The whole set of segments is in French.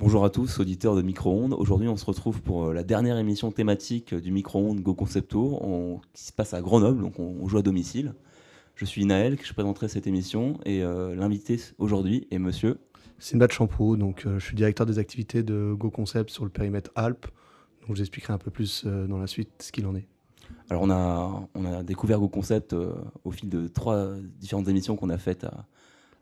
Bonjour à tous, auditeurs de Micro-ondes. Aujourd'hui, on se retrouve pour euh, la dernière émission thématique euh, du Micro-ondes Go Concept Tour, qui se passe à Grenoble, donc on, joue à domicile. Je suis Naël, qui je présenterai cette émission, et euh, l'invité aujourd'hui est monsieur. C'est Champou, donc je suis directeur des activités de Go Concept sur le périmètre Alpes. Donc je vous expliquerai un peu plus dans la suite ce qu'il en est. Alors on a, découvert Go Concept au fil de trois différentes émissions qu'on a faites à,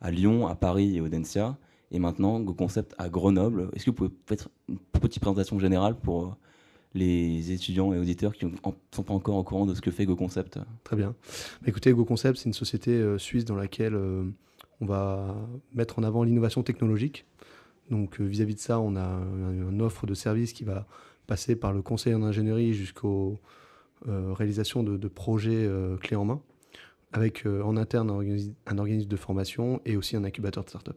à Lyon, à Paris et au Densia et maintenant GoConcept à Grenoble. Est-ce que vous pouvez faire une petite présentation générale pour euh, les étudiants et auditeurs qui ne sont pas encore au courant de ce que fait Go Très bien. Bah, écoutez, Go c'est une société euh, suisse dans laquelle euh, on va mettre en avant l'innovation technologique. Donc vis-à-vis de ça, on a une offre de services qui va passer par le conseil en ingénierie jusqu'aux réalisations de, projets clés en main, avec en interne un organisme de formation et aussi un incubateur de start-up.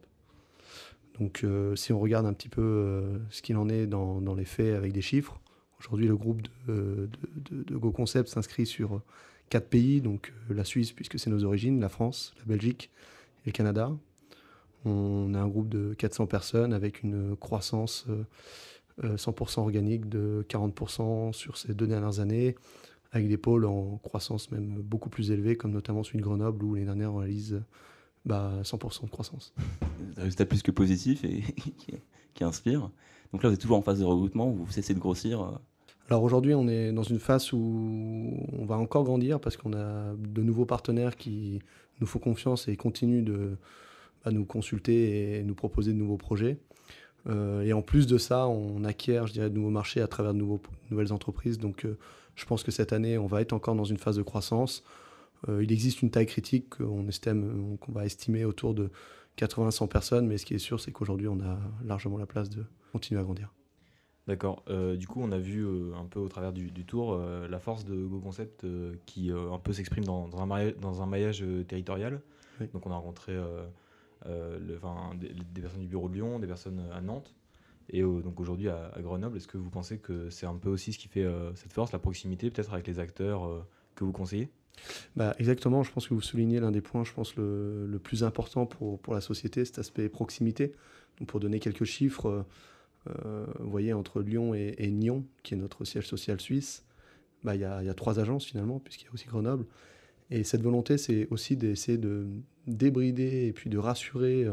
Donc euh, si on regarde un petit peu euh, ce qu'il en est dans, les faits avec des chiffres, aujourd'hui le groupe de, euh, de, Go s'inscrit sur quatre pays, donc la Suisse puisque c'est nos origines, la France, la Belgique et le Canada. On a un groupe de 400 personnes avec une croissance 100% organique de 40% sur ces deux dernières années, avec des pôles en croissance même beaucoup plus élevée, comme notamment celui de Grenoble où les dernières on réalise bah, 100% de croissance. Résultat plus que positif et qui inspire. Donc là, vous êtes toujours en phase de regroupement, vous cessez de grossir. Euh. Alors aujourd'hui, on est dans une phase où on va encore grandir parce qu'on a de nouveaux partenaires qui nous font confiance et continuent de bah, nous consulter et nous proposer de nouveaux projets. Euh, et en plus de ça, on acquiert, je dirais, de nouveaux marchés à travers de, nouvelles entreprises. Donc euh, je pense que cette année, on va être encore dans une phase de croissance. Euh, il existe une taille critique qu'on estime, euh, qu'on va estimer autour de 80-100 personnes, mais ce qui est sûr, c'est qu'aujourd'hui, on a largement la place de continuer à grandir. D'accord. Euh, du coup, on a vu un peu au travers du, tour la force de Go Concept qui un peu s'exprime dans, un maillage territorial. Donc, on a rencontré le, des, des, personnes du bureau de Lyon, des personnes à Nantes et donc aujourd'hui à, Grenoble. Est-ce que vous pensez que c'est un peu aussi ce qui fait cette force, la proximité peut-être avec les acteurs que vous conseillez bah, exactement, je pense que vous soulignez l'un des points, je pense, le, plus important pour, la société, cet aspect proximité. Donc, pour donner quelques chiffres, euh, vous voyez, entre Lyon et, Nyon, qui est notre siège social suisse, bah, il y, a, trois agences finalement, puisqu'il y a aussi Grenoble. Et cette volonté, c'est aussi d'essayer de débrider et puis de rassurer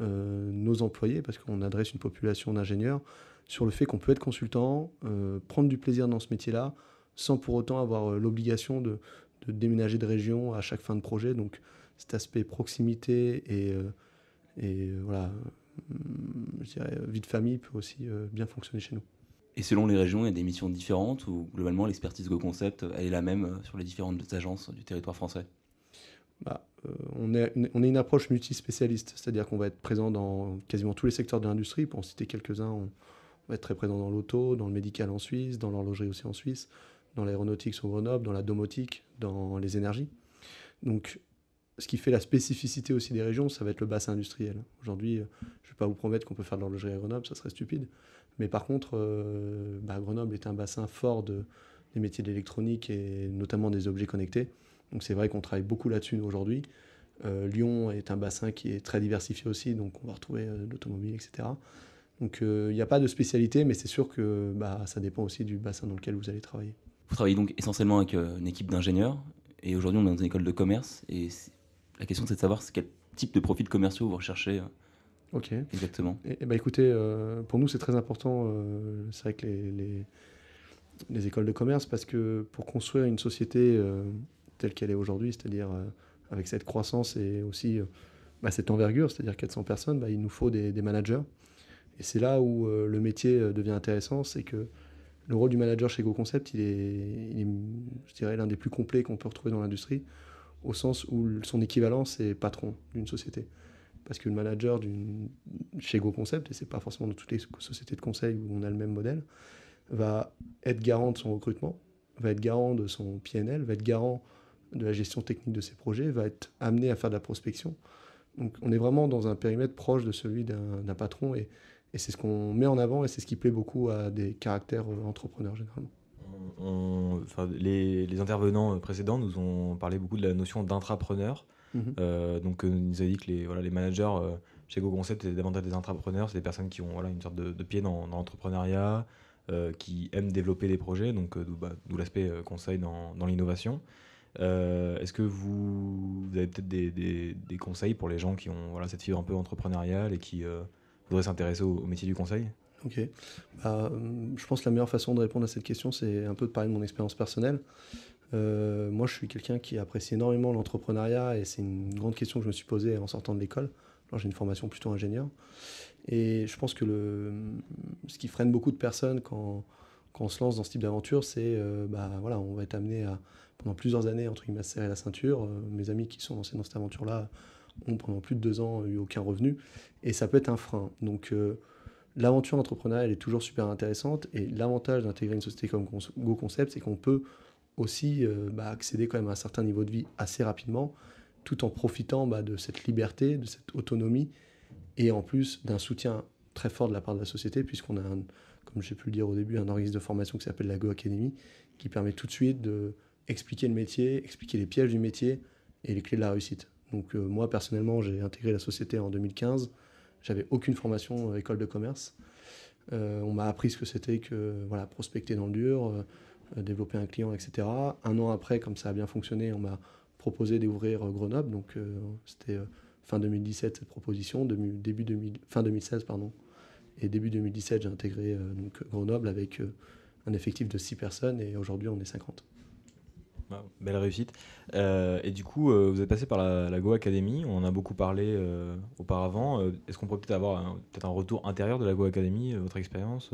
euh, nos employés, parce qu'on adresse une population d'ingénieurs, sur le fait qu'on peut être consultant, euh, prendre du plaisir dans ce métier-là, sans pour autant avoir l'obligation de, de déménager de région à chaque fin de projet. Donc cet aspect proximité et, euh, et euh, voilà, hum, vie de famille peut aussi euh, bien fonctionner chez nous. Et selon les régions, il y a des missions différentes ou globalement l'expertise Go Concept, elle est la même sur les différentes agences du territoire français bah, on, est une, on est une approche multispécialiste, c'est-à-dire qu'on va être présent dans quasiment tous les secteurs de l'industrie. Pour en citer quelques-uns, on, va être très présent dans l'auto, dans le médical en Suisse, dans l'horlogerie aussi en Suisse dans l'aéronautique sur Grenoble, dans la domotique, dans les énergies. Donc, ce qui fait la spécificité aussi des régions, ça va être le bassin industriel. Aujourd'hui, euh, je ne vais pas vous promettre qu'on peut faire de l'horlogerie à Grenoble, ça serait stupide. Mais par contre, euh, bah, Grenoble est un bassin fort de, des métiers de l'électronique et notamment des objets connectés. Donc c'est vrai qu'on travaille beaucoup là-dessus aujourd'hui. Euh, Lyon est un bassin qui est très diversifié aussi, donc on va retrouver l'automobile, etc. Donc il n'y a pas de spécialité, mais c'est sûr que bah, ça dépend aussi du bassin dans lequel vous allez travailler. Vous travaillez donc essentiellement avec euh, une équipe d'ingénieurs, et aujourd'hui on est dans une école de commerce, et la question c'est de savoir quel type de profils commerciaux vous recherchez. Euh, ok. Exactement. Et, eh, eh ben écoutez, euh, pour nous c'est très important, c'est vrai que les, les, écoles de commerce, parce que pour construire une société telle qu'elle est aujourd'hui, c'est-à-dire avec cette croissance et aussi bah, cette envergure, c'est-à-dire 400 personnes, bah, il nous faut des, des managers. Et c'est là où le métier devient intéressant, c'est que le rôle du manager chez GoConcept, il est, il est je dirais, l'un des plus complets qu'on peut retrouver dans l'industrie, au sens où son équivalent, c'est patron d'une société. Parce que le manager chez GoConcept, et c'est pas forcément dans toutes les sociétés de conseil où on a le même modèle, va être garant de son recrutement, va être garant de son PNL, va être garant de la gestion technique de ses projets, va être amené à faire de la prospection. Donc on est vraiment dans un périmètre proche de celui d'un patron et, et c'est ce qu'on met en avant et c'est ce qui plaît beaucoup à des caractères euh, entrepreneurs généralement. les, intervenants euh, précédents nous ont parlé beaucoup de la notion d'intrapreneur. Mhm. Euh, donc, ils nous avaient dit que les, voilà, les managers chez GoConcept étaient davantage des intrapreneurs. C'est des personnes qui ont voilà, une sorte de, pied dans, l'entrepreneuriat, qui aiment développer des projets, donc bah, d'où l'aspect conseil dans, l'innovation. Est-ce que vous, avez peut-être des, des, conseils pour les gens qui ont voilà, cette fibre un peu entrepreneuriale et qui voudraient s'intéresser au, métier du conseil Ok. Bah, euh, je pense que la meilleure façon de répondre à cette question, c'est un peu de parler de mon expérience personnelle. Euh, moi, je suis quelqu'un qui apprécie énormément l'entrepreneuriat et c'est une grande question que je me suis posée en sortant de l'école. j'ai une formation plutôt ingénieur. Et je pense que ce qui freine beaucoup de personnes quand, on se lance dans ce type d'aventure, c'est euh, bah, voilà, on va être amené à, pendant plusieurs années, entre guillemets, serrer la ceinture. mes amis qui sont lancés dans cette aventure-là ont pendant plus de deux ans eu aucun revenu, et ça peut être un frein. Donc euh, l'aventure entrepreneuriale est toujours super intéressante, et l'avantage d'intégrer une société comme GoConcept, c'est qu'on peut aussi euh, bah, accéder quand même à un certain niveau de vie assez rapidement, tout en profitant bah, de cette liberté, de cette autonomie, et en plus d'un soutien très fort de la part de la société, puisqu'on a, comme j'ai pu le dire au début, un organisme de formation qui s'appelle la Go Academy, qui permet tout de suite de expliquer le métier, expliquer les pièges du métier et les clés de la réussite. Donc euh, moi personnellement, j'ai intégré la société en 2015. J'avais aucune formation école de commerce. Euh, on m'a appris ce que c'était que voilà, prospecter dans le dur, euh, développer un client, etc. Un an après, comme ça a bien fonctionné, on m'a proposé d'ouvrir Grenoble. Donc c'était fin 2017 cette proposition, début 2016 pardon. Et début 2017, j'ai intégré Grenoble avec un effectif de 6 personnes et aujourd'hui on est 50. Bah, belle réussite. Euh, et du coup, euh, vous êtes passé par la, la, Go Academy. On en a beaucoup parlé euh, auparavant. Est-ce qu'on pourrait peut-être avoir peut-être un retour intérieur de la Go Academy, votre expérience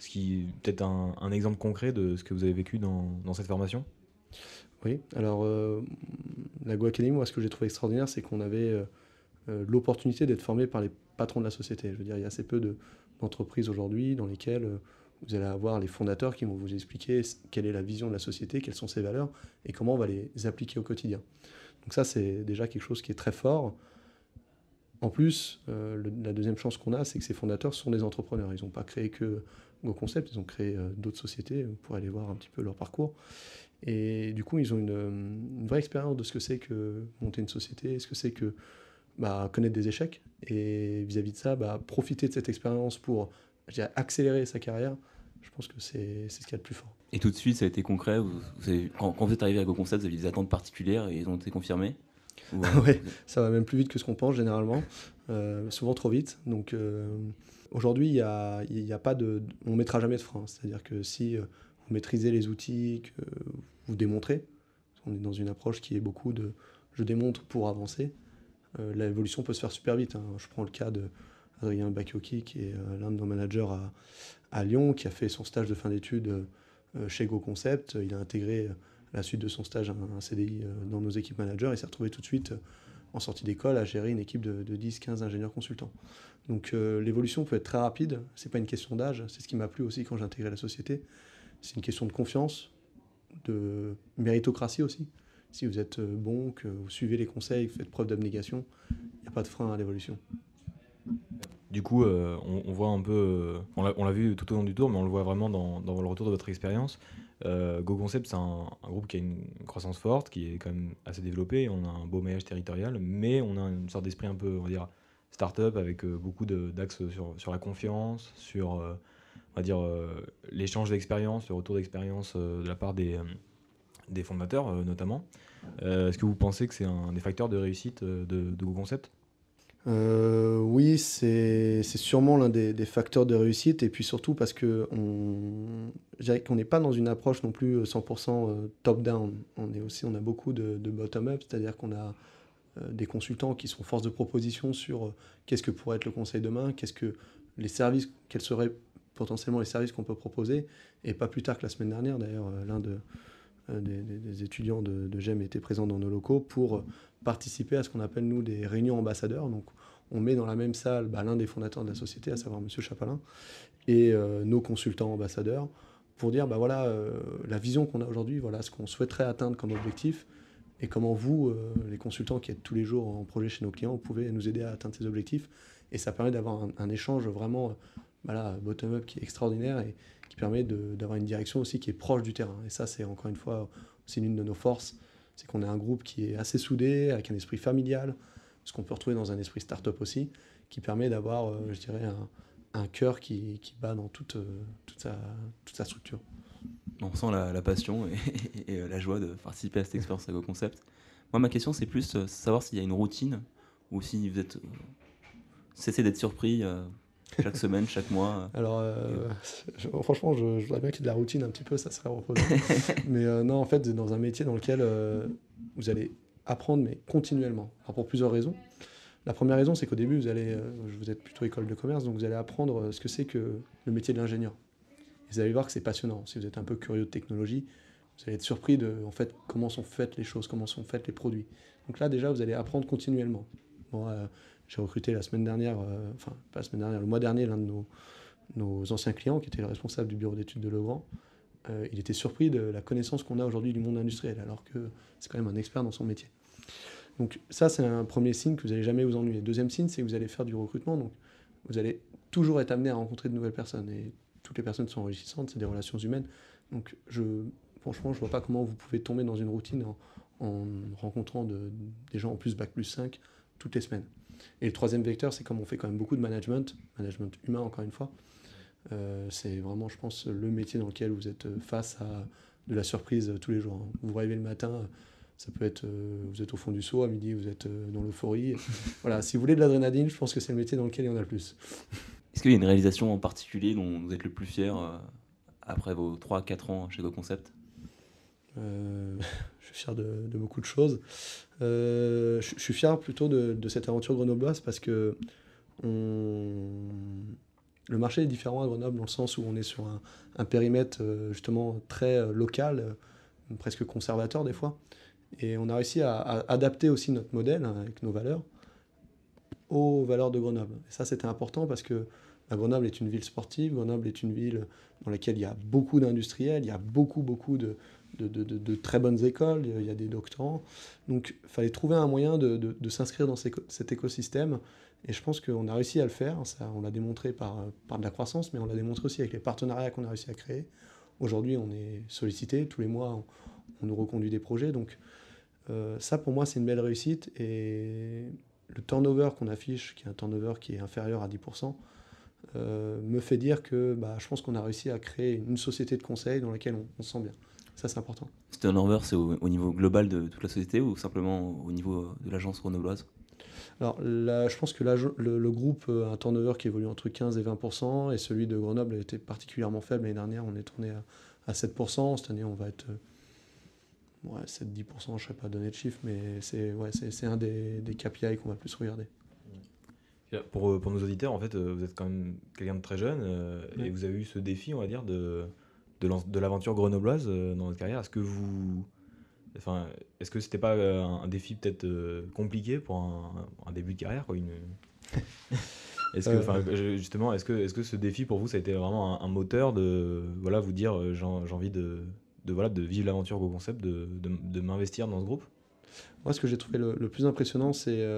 ce qui peut-être un, exemple concret de ce que vous avez vécu dans, cette formation Oui, alors la Go Academy, moi ce que j'ai trouvé extraordinaire, c'est qu'on avait l'opportunité d'être formé par les patrons de la société. Je veux dire, il y a assez peu d'entreprises aujourd'hui dans lesquelles vous allez avoir les fondateurs qui vont vous expliquer quelle est la vision de la société, quelles sont ses valeurs et comment on va les appliquer au quotidien. Donc ça, c'est déjà quelque chose qui est très fort. En plus, euh, la deuxième chance qu'on a, c'est que ces fondateurs sont des entrepreneurs. Ils n'ont pas créé que concepts, ils ont créé euh, d'autres sociétés. Vous pourrez aller voir un petit peu leur parcours. Et du coup, ils ont une, euh, vraie expérience de ce que c'est que monter une société, ce que c'est que bah, connaître des échecs. Et vis-à-vis de ça, bah, profiter de cette expérience pour accélérer sa carrière, je pense que c'est ce qu'il y a de plus fort. Et tout de suite, ça a été concret vous, quand, vous êtes arrivé à GoConcept, vous aviez des attentes particulières et elles ont été confirmées Oui, euh, ça va même plus vite que ce qu'on pense généralement, euh, souvent trop vite. Donc euh, aujourd'hui, il y a, y a, pas de, on mettra jamais de frein. C'est-à-dire que si vous maîtrisez les outils, que vous démontrez, on est dans une approche qui est beaucoup de je démontre pour avancer, l'évolution peut se faire super vite. Hein. Je prends le cas de Adrien Bakioki, qui est euh, l'un de nos managers à, Lyon, qui a fait son stage de fin d'études euh, euh, chez Go Concept. Il a intégré à la suite de son stage un, CDI dans nos équipes managers et s'est retrouvé tout de suite en sortie d'école à gérer une équipe de, 10-15 ingénieurs consultants. Donc l'évolution peut être très rapide, Ce n'est pas une question d'âge, c'est ce qui m'a plu aussi quand j'ai intégré la société. C'est une question de confiance, de méritocratie aussi. Si vous êtes bon, que vous suivez les conseils, que vous faites preuve d'abnégation, il n'y a pas de frein à l'évolution. Du coup, euh, on, voit un peu, euh, on l'a vu tout au long du tour, mais on le voit vraiment dans, le retour de votre expérience. Euh, Go Concept, c'est un, groupe qui a une croissance forte, qui est quand même assez développé. On a un beau maillage territorial, mais on a une sorte d'esprit un peu, on va dire, start-up avec euh, beaucoup d'axes sur, sur, la confiance, sur, va dire, l'échange d'expérience, le retour d'expérience de la part des, des fondateurs notamment. Est-ce que vous pensez que c'est un des facteurs de réussite de, de Go Concept euh, oui, c'est sûrement l'un des, facteurs de réussite, et puis surtout parce que on qu'on n'est pas dans une approche non plus 100% euh, euh, top-down. On est aussi, on a beaucoup de, de bottom-up, c'est-à-dire qu'on a des consultants qui sont force de proposition sur qu'est-ce que pourrait être le conseil demain, qu'est-ce que les services, quels seraient potentiellement les services qu'on peut proposer, et pas plus tard que la semaine dernière d'ailleurs, l'un de euh, des, étudiants de, GEM étaient présents dans nos locaux pour participer à ce qu'on appelle, nous, des réunions ambassadeurs. Donc, on met dans la même salle bah, l'un des fondateurs de la société, à savoir M. Chapalin, et euh, nos consultants ambassadeurs, pour dire, bah, voilà, euh, la vision qu'on a aujourd'hui, voilà ce qu'on souhaiterait atteindre comme objectif, et comment vous, les consultants qui êtes tous les jours en projet chez nos clients, pouvez nous aider à atteindre ces objectifs. Et ça permet d'avoir un, échange vraiment voilà, bottom-up qui est extraordinaire et, qui permet d'avoir une direction aussi qui est proche du terrain. Et ça, c'est encore une fois, c'est l'une de nos forces, c'est qu'on a un groupe qui est assez soudé, avec un esprit familial, ce qu'on peut retrouver dans un esprit start-up aussi, qui permet d'avoir, euh, je dirais, un, cœur qui, bat dans toute, euh, toute, sa, toute sa structure. On sent la, passion et, euh, la joie de participer à cette expérience Go Concept. Moi, ma question, c'est plus savoir s'il y a une routine ou si vous êtes. cessé d'être surpris chaque semaine, chaque mois euh. Alors, euh, franchement, je, voudrais bien qu'il y ait de la routine un petit peu, ça serait reposant. mais euh, non, en fait, dans un métier dans lequel vous allez apprendre, mais continuellement. Alors, pour plusieurs raisons. La première raison, c'est qu'au début, vous, allez, vous êtes plutôt école de commerce, donc vous allez apprendre ce que c'est que le métier de l'ingénieur. Vous allez voir que c'est passionnant. Si vous êtes un peu curieux de technologie, vous allez être surpris de en fait, comment sont faites les choses, comment sont faites les produits. Donc là, déjà, vous allez apprendre continuellement. Moi, euh, j'ai recruté la semaine dernière, euh, enfin pas la semaine dernière, le mois dernier, l'un de nos, anciens clients qui était le responsable du bureau d'études de Legrand. Euh, il était surpris de la connaissance qu'on a aujourd'hui du monde industriel, alors que c'est quand même un expert dans son métier. Donc ça, c'est un premier signe que vous n'allez jamais vous ennuyer. Deuxième signe, c'est que vous allez faire du recrutement, donc vous allez toujours être amené à rencontrer de nouvelles personnes. Et toutes les personnes sont enrichissantes, c'est des relations humaines. Donc franchement, je ne vois pas comment vous pouvez tomber dans une routine en, rencontrant des gens en plus Bac plus 5 toutes les semaines. Et le troisième vecteur, c'est comme on fait quand même beaucoup de management, management humain encore une fois, euh, c'est vraiment, je pense, le métier dans lequel vous êtes face à de la surprise tous les jours. Hein. Vous vous le matin, ça peut être, euh, vous êtes au fond du seau, à midi, vous êtes euh, dans l'euphorie. voilà, si vous voulez de l'adrénaline, je pense que c'est le métier dans lequel il y en a le plus. Est-ce qu'il y a une réalisation en particulier dont vous êtes le plus fier après vos 3-4 ans chez GoConcept euh, je suis fier de, beaucoup de choses. Euh, je, suis fier plutôt de, cette aventure grenobloise parce que on... le marché est différent à Grenoble dans le sens où on est sur un, périmètre euh, justement très local, presque conservateur des fois. Et on a réussi à, adapter aussi notre modèle hein, avec nos valeurs aux valeurs de Grenoble. Et ça, c'était important parce que bah, Grenoble est une ville sportive, Grenoble est une ville dans laquelle il y a beaucoup d'industriels, il y a beaucoup, beaucoup de, de, très bonnes écoles, il y a des doctorants. Donc il fallait trouver un moyen de, s'inscrire dans cet écosystème. Et je pense qu'on a réussi à le faire. on l'a démontré par, de la croissance, mais on l'a démontré aussi avec les partenariats qu'on a réussi à créer. Aujourd'hui, on est sollicité. Tous les mois, on, nous reconduit des projets. Donc euh, ça, pour moi, c'est une belle réussite. Et le turnover qu'on affiche, qui est un turnover qui est inférieur à 10%, euh, me fait dire que bah, je pense qu'on a réussi à créer une société de conseil dans laquelle on, on sent bien. Ça, c'est important. C'est un c'est au, niveau global de toute la société ou simplement au niveau de l'agence grenobloise alors là, je pense que le, groupe euh, a un turnover qui évolue entre 15 et 20 et celui de Grenoble a été particulièrement faible. L'année dernière, on est tourné à, 7 cette année, on va être 7-10 euh, je ne serais pas donné de chiffre, mais c'est ouais, un des, des KPI qu'on va plus regarder. Euh, pour, pour, nos auditeurs, en fait, vous êtes quand même quelqu'un de très jeune et vous avez eu ce défi, on va dire, de, de l'aventure grenobloise euh, dans votre carrière Est-ce que vous. Enfin, est-ce que c'était pas euh, un défi peut-être euh, compliqué pour un, début de carrière quoi, une... Est-ce que, justement, est-ce que, est-ce que ce défi pour vous, ça a été vraiment un, moteur de, voilà, vous dire, j'ai envie de, de, voilà, de vivre l'aventure Go Concept, de, de, m'investir dans ce groupe Moi, ce que j'ai trouvé le, plus impressionnant, c'est,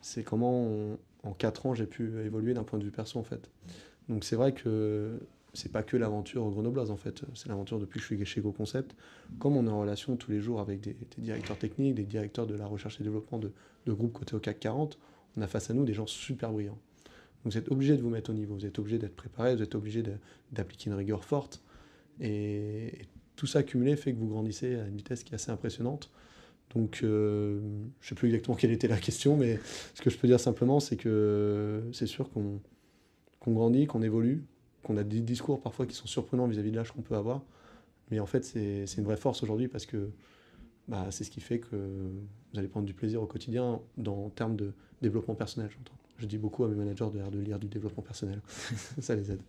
c'est comment, en quatre ans, j'ai pu évoluer d'un point de vue perso, en fait. Donc, c'est vrai que c'est pas que l'aventure grenobloise en fait, c'est l'aventure depuis que je suis chez Go Concept. Comme on est en relation tous les jours avec des, directeurs techniques, des directeurs de la recherche et développement de, groupes côté au CAC 40, on a face à nous des gens super brillants. Donc vous êtes obligé de vous mettre au niveau, vous êtes obligé d'être préparé, vous êtes obligé d'appliquer une rigueur forte. Et, tout ça cumulé fait que vous grandissez à une vitesse qui est assez impressionnante. Donc euh, je ne sais plus exactement quelle était la question, mais ce que je peux dire simplement, c'est que c'est sûr qu'on grandit, qu'on évolue, qu'on a des discours parfois qui sont surprenants vis-à-vis de l'âge qu'on peut avoir. Mais en fait, c'est une vraie force aujourd'hui parce que bah, c'est ce qui fait que vous allez prendre du plaisir au quotidien dans, en termes de développement personnel, j'entends. Je dis beaucoup à mes managers de, de lire du développement personnel. ça les aide.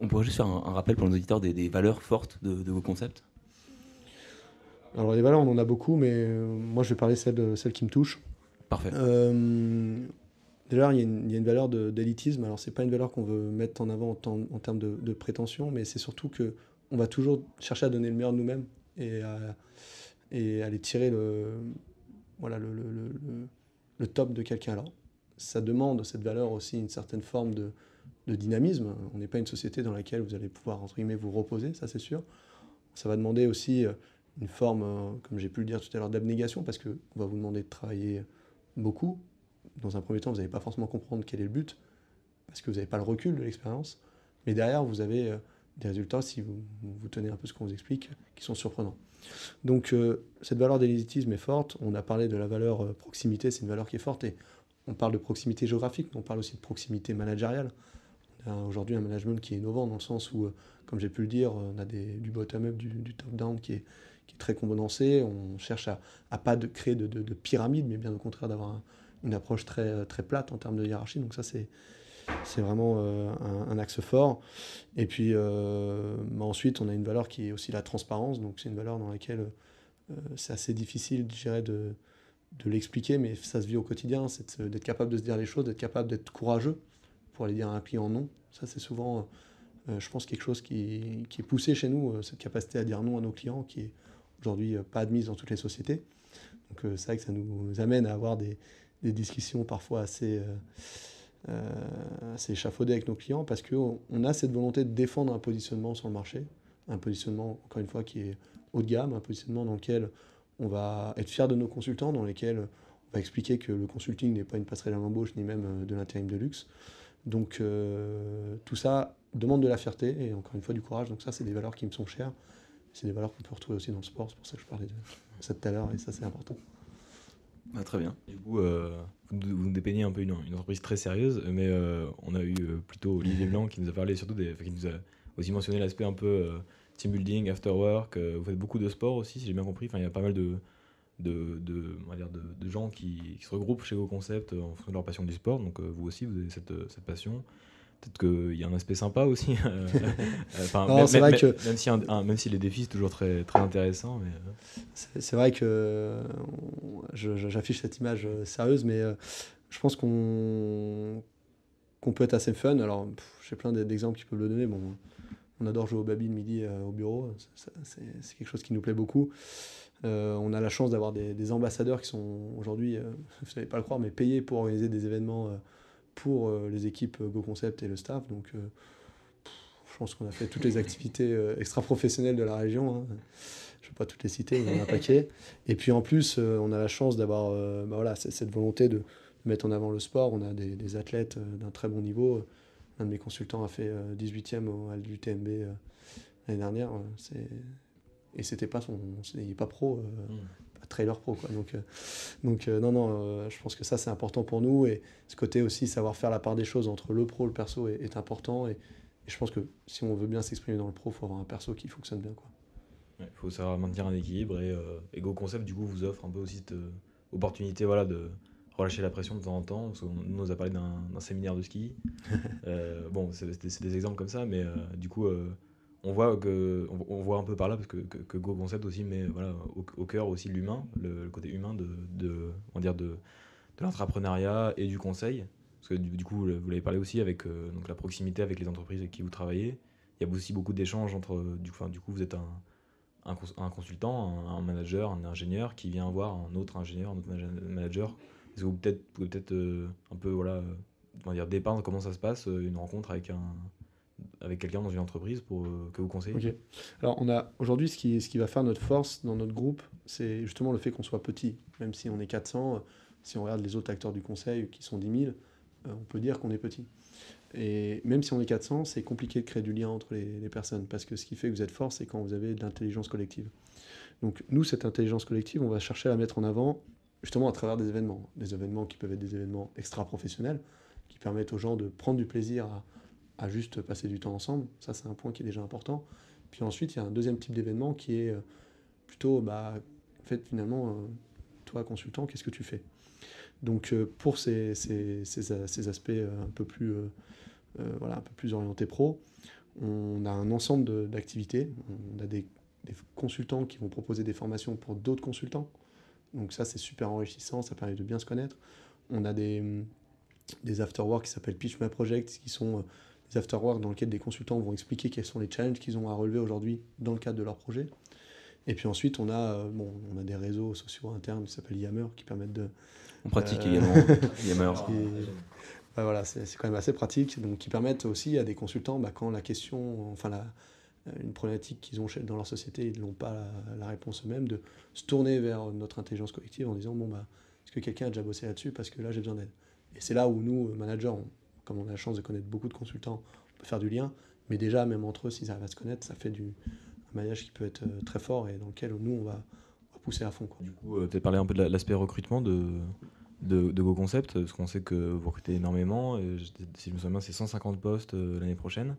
On pourrait juste faire un, rappel pour nos auditeurs des, valeurs fortes de, vos concepts Alors, les valeurs, on en a beaucoup, mais euh, moi, je vais parler celles, celles qui me touchent. Parfait. Euh, D'ailleurs, il y, a une, y a une valeur d'élitisme. Alors, c'est pas une valeur qu'on veut mettre en avant en, termes de, prétention, mais c'est surtout que on va toujours chercher à donner le meilleur de nous-mêmes et à, aller tirer le, le, top de quelqu'un. Alors, ça demande cette valeur aussi une certaine forme de, de dynamisme. On n'est pas une société dans laquelle vous allez pouvoir, entre guillemets, vous reposer, ça c'est sûr. Ça va demander aussi euh, une forme, euh, comme j'ai pu le dire tout à l'heure, d'abnégation, parce qu'on va vous demander de travailler beaucoup, dans un premier temps, vous n'allez pas forcément comprendre quel est le but, parce que vous n'avez pas le recul de l'expérience. Mais derrière, vous avez euh, des résultats, si vous, vous tenez un peu ce qu'on vous explique, qui sont surprenants. Donc euh, cette valeur d'élitisme est forte. On a parlé de la valeur euh, proximité, c'est une valeur qui est forte. Et on parle de proximité géographique, mais on parle aussi de proximité managériale. On a aujourd'hui un management qui est innovant dans le sens où, comme j'ai pu le dire, on a du bottom-up, du, du top-down qui est, est, très condensé. On cherche à, à pas de créer de, de pyramide, mais bien au contraire d'avoir un, une approche très, euh, très plate en termes de hiérarchie. Donc ça, c'est, c'est vraiment euh, un, axe fort. Et puis euh, bah, ensuite, on a une valeur qui est aussi la transparence. Donc c'est une valeur dans laquelle c'est assez difficile, je dirais, de, de l'expliquer, mais ça se vit au quotidien. C'est d'être capable de se dire les choses, d'être capable d'être courageux pour aller dire à un client non. Ça, c'est souvent, je pense, quelque chose qui, qui est poussé chez nous, cette capacité à dire non à nos clients, qui est aujourd'hui pas admise dans toutes les sociétés. Donc c'est vrai que ça nous amène à avoir des, des discussions parfois euh, euh, assez, échafaudées avec nos clients parce qu'on on a cette volonté de défendre un positionnement sur le marché, un positionnement, encore une fois, qui est haut de gamme, un positionnement dans lequel on va être fier de nos consultants, dans lesquels on va expliquer que le consulting n'est pas une passerelle à l'embauche ni même euh, de l'intérim de luxe. Donc tout ça demande de la fierté et encore une fois du courage. Donc ça, c'est des valeurs qui me sont chères. C'est des valeurs qu'on peut retrouver aussi dans le sport. C'est pour ça que je parlais de ça tout à l'heure et ça, c'est important. Ah, très bien. Du coup, euh, vous, nous dépeignez un peu une, entreprise très sérieuse, mais euh, on a eu euh, plutôt Olivier Blanc qui nous a parlé surtout des. qui nous a aussi mentionné l'aspect un peu team building, after work. vous faites beaucoup de sport aussi, si j'ai bien compris. Enfin, il y a pas mal de, de, gens qui, se regroupent chez vos concepts en fonction de leur passion du sport. Donc, vous aussi, vous avez cette passion. Peut-être qu'il y a un aspect sympa aussi. même, vrai que... même, si les défis, sont toujours très, très intéressant. Mais... Euh. C'est vrai que euh, j'affiche cette image euh, sérieuse, mais je pense qu'on peut être assez fun. Alors, j'ai plein d'exemples qui peuvent le donner. Bon, on adore jouer au baby le midi au bureau. C'est quelque chose qui nous plaît beaucoup. on a la chance d'avoir des, ambassadeurs qui sont aujourd'hui, vous pas le croire, mais payés pour organiser des événements pour euh, les équipes euh, Go Concept et le staff. Donc, euh, je pense qu'on a fait toutes les activités extra-professionnelles de la région. Hein. Je ne vais pas toutes les citer, il y en a un paquet. Et puis en plus, on a la chance d'avoir bah voilà, cette volonté de mettre en avant le sport. On a des, athlètes d'un très bon niveau. Un de mes consultants a fait 18e au HAL du TMB l'année dernière. et c'était pas son il n'est pas pro mmh trailer pro. Quoi. Donc, euh, donc euh, non, non, euh, je pense que ça, c'est important pour nous. Et ce côté aussi, savoir faire la part des choses entre le pro et le perso est, important. Et, je pense que si on veut bien s'exprimer dans le pro, il faut avoir un perso qui fonctionne bien. Il faut savoir maintenir un équilibre. Et, euh, Concept, du coup, vous offre un peu aussi cette opportunité voilà, de relâcher la pression de temps en temps. On nous a parlé d'un séminaire de ski. bon, c'est des exemples comme ça, mais du coup on voit que on, voit un peu par là parce que, que, aussi mais voilà au, cœur aussi l'humain le, côté humain de, de on dire de, de l'entrepreneuriat et du conseil parce que du, coup vous l'avez parlé aussi avec euh, donc la proximité avec les entreprises avec qui vous travaillez il y a aussi beaucoup d'échanges entre du, enfin, du coup vous êtes un, consultant un, manager un ingénieur qui vient voir un autre ingénieur un autre manager est-ce que vous peut-être peut-être euh, un peu voilà euh, on va dire dépeindre comment ça se passe une rencontre avec un avec quelqu'un dans une entreprise pour, euh, que vous conseillez Alors, on a aujourd'hui, ce qui, ce qui va faire notre force dans notre groupe, c'est justement le fait qu'on soit petit. Même si on est 400, euh, si on regarde les autres acteurs du conseil qui sont 10 000, euh, on peut dire qu'on est petit. Et même si on est 400, c'est compliqué de créer du lien entre les, les, personnes parce que ce qui fait que vous êtes fort, c'est quand vous avez de l'intelligence collective. Donc, nous, cette intelligence collective, on va chercher à la mettre en avant justement à travers des événements. Des événements qui peuvent être des événements extra-professionnels qui permettent aux gens de prendre du plaisir à à juste passer du temps ensemble. Ça, c'est un point qui est déjà important. Puis ensuite, il y a un deuxième type d'événement qui est euh, plutôt, bah, fait, finalement, euh, toi, consultant, qu'est-ce que tu fais Donc, euh, pour ces, aspects un peu plus, voilà, un peu plus orientés pro, on a un ensemble d'activités. On a des, consultants qui vont proposer des formations pour d'autres consultants. Donc, ça, c'est super enrichissant, ça permet de bien se connaître. On a des, des after-work qui s'appellent Pitch My Project, qui sont les afterworks dans lesquels des consultants vont expliquer quels sont les challenges qu'ils ont à relever aujourd'hui dans le cadre de leur projet. Et puis ensuite, on a, euh, bon, on a des réseaux sociaux internes qui s'appellent Yammer qui permettent de. On pratique euh, également Yammer. Bah voilà, c'est quand même assez pratique, donc qui permettent aussi à des consultants, bah, quand la question, enfin la, une problématique qu'ils ont dans leur société, ils n'ont pas la, réponse eux-mêmes, de se tourner vers notre intelligence collective en disant bon bah est-ce que quelqu'un a déjà bossé là-dessus parce que là j'ai besoin d'aide. Et c'est là où nous managers, comme on a la chance de connaître beaucoup de consultants, on peut faire du lien. Mais déjà, même entre eux, s'ils arrivent à se connaître, ça fait du, un maillage qui peut être euh, très fort et dans lequel nous, on va, on pousser à fond. Du coup, euh, tu as parlé un peu de l'aspect recrutement de, de, de ce parce qu'on sait que vous recrutez énormément. si je me souviens bien, c'est 150 postes euh, l'année prochaine.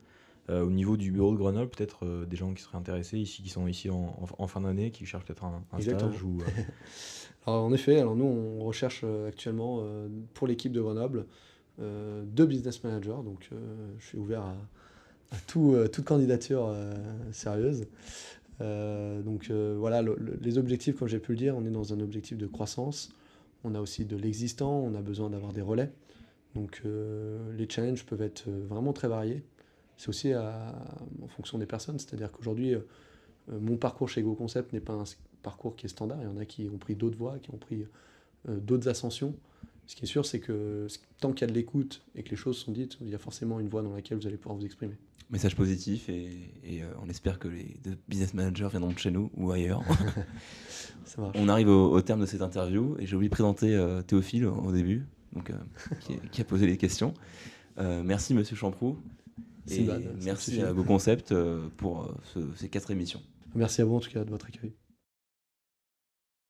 au niveau du bureau de Grenoble, peut-être des gens qui seraient intéressés ici, qui sont ici en, fin d'année, qui cherchent peut-être un, stage en effet, alors nous, on recherche actuellement pour l'équipe de Grenoble euh, de business manager. Donc, euh, je suis ouvert à, euh, toute candidature sérieuse. donc voilà, les objectifs, comme j'ai pu le dire, on est dans un objectif de croissance, on a aussi de l'existant, on a besoin d'avoir des relais. Donc les challenges peuvent être vraiment très variés. C'est aussi en fonction des personnes, c'est-à-dire qu'aujourd'hui, mon parcours chez Concept n'est pas un parcours qui est standard. Il y en a qui ont pris d'autres voies, qui ont pris d'autres ascensions. Ce qui est sûr, c'est que tant qu'il y a de l'écoute et que les choses sont dites, il y a forcément une voie dans laquelle vous allez pouvoir vous exprimer. Message positif et, euh, on espère que les deux business managers viendront de chez nous ou ailleurs. Ça marche. On arrive au, terme de cette interview et j'ai oublié de présenter euh, Théophile au, début, donc, euh, qui, a posé les questions. merci Monsieur Champroux et merci à vos concepts pour ces quatre émissions. Merci à vous en tout cas de votre accueil.